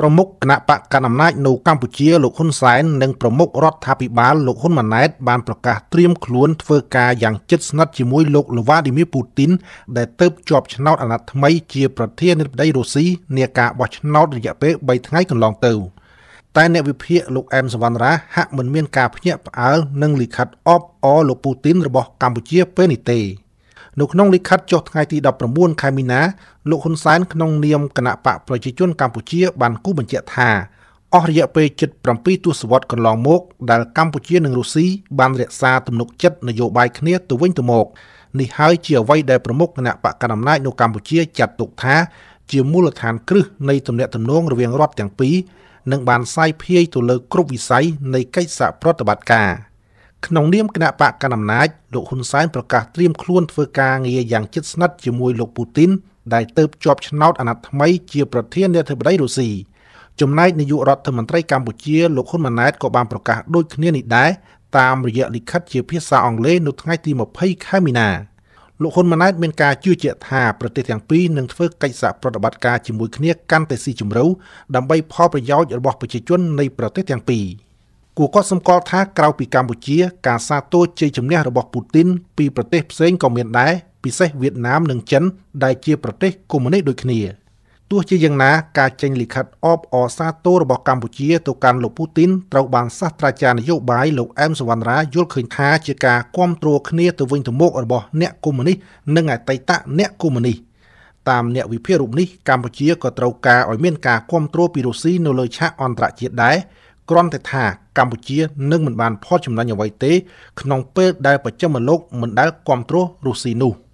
ប្រមុខគណៈបកកណ្ដាលអំណាចនៅកម្ពុជាលោកហ៊ុនសែននិងប្រមុខរដ្ឋាភិបាលលោកហ៊ុនម៉ាណែតបានប្រកាសត្រៀមខ្លួនធ្វើការយ៉ាងជិតស្និទ្ធជាមួយលោកលវ៉ាឌីមៀពូទីន ដែលទៅជាប់ឆ្នោតអាណត្តិថ្មីជាប្រធានាធិបតីរុស្ស៊ីនាការបោះឆ្នោតរយៈពេល3ថ្ងៃកន្លងទៅ តែអ្នកវិភាគលោកអែមសវណ្ណរាហាក់មិនមានការភ្ញាក់ផ្អើលនឹងលិខិតអបអរលោកពូទីនរបស់កម្ពុជាពេលនេះទេ។នៅក្នុងលិខិតចុះថ្ងៃទី19ខែមីនាលោកហ៊ុនសែនក្នុងនាមគណៈបកប្រជាជនកម្ពុជា បានគូបញ្ជាក់ថាអស់រយៈពេលជិត7ទសវត្សរ៍កន្លងមកដែលកម្ពុជានិងរុស្ស៊ីបានរក្សាទំនុកចិត្តនយោបាយគ្នាទៅវិញទៅមកនេះហើយជាអ្វីដែលប្រមុខគណៈបកកណ្ដាលអំណាចនៅកម្ពុជាចាត់ទុកថា ជាមូលដ្ឋានគ្រឹះនៃទំនាក់ទំនងរវាងរដ្ឋទាំងពីរនិងបានសាយភាយទៅលើ គ្រប់វិស័យនៃកិច្ចសហប្រតិបត្តិការ។ក្នុងនាមគណៈបកកណ្ដាលអំណាចលោកហ៊ុនសែនប្រកាសត្រៀមខ្លួនធ្វើការងារយ៉ាងជិតស្និទ្ធជាមួយលោកពូទីន ដែលទៅជាប់ឆ្នោតអាណត្តិថ្មីជាប្រធានាធិបតីរុស្ស៊ីចំណែកនាយករដ្ឋមន្ត្រីកម្ពុជាលោកហ៊ុនម៉ាណែតក៏បានប្រកាសដូចគ្នានេះដែរតាមរយៈលិខិតជាភាសាអង់គ្លេសនៅថ្ងៃទី20ខែមីនាលោកហ៊ុនម៉ាណែតមានការជឿជាក់ថាប្រទេសទាំងពីរនឹងធ្វើកិច្ចសហប្រតិបត្តិការជាមួយគ្នាកាន់តែស៊ីជម្រៅដើម្បីផលប្រយោជន៍របស់ប្រជាជននៃប្រទេសទាំងពីរ។គួរកត់សម្គាល់ថាក្រៅពីកម្ពុជាការសាទរជ័យជំនះរបស់ពូទីនពីប្រទេសផ្សេងក៏មានដែរពិសេសវៀតណាមនិងចិន ដែលជាប្រទេសកុម្មុយនីសដូចគ្នាទោះជាយ៉ាងណាការចេញលិខិតអបអរសាទររបស់កម្ពុជាទៅកាន់លោកពូទីនត្រូវបានសាស្ត្រាចារ្យនយោបាយលោកអែមសវណ្ណរា យល់ឃើញថាជាការគាំទ្រគ្នាទៅវិញទៅមករបស់អ្នកកុម្មុយនីសនិងអតីតអ្នកកុម្មុយនីសតាមអ្នកវិភាគរូបនេះកម្ពុជាក៏ត្រូវការឲ្យមានការគាំទ្រពីរុស្ស៊ីនៅលើឆាកអន្តរជាតិដែរគ្រាន់តែថាកម្ពុជានឹងមិនបានផុតចំណេញអ្វីទេក្នុងពេលដែលប្រចាំលោកមិនដែលគ្រប់គ្រងរុស្ស៊ីនោះ។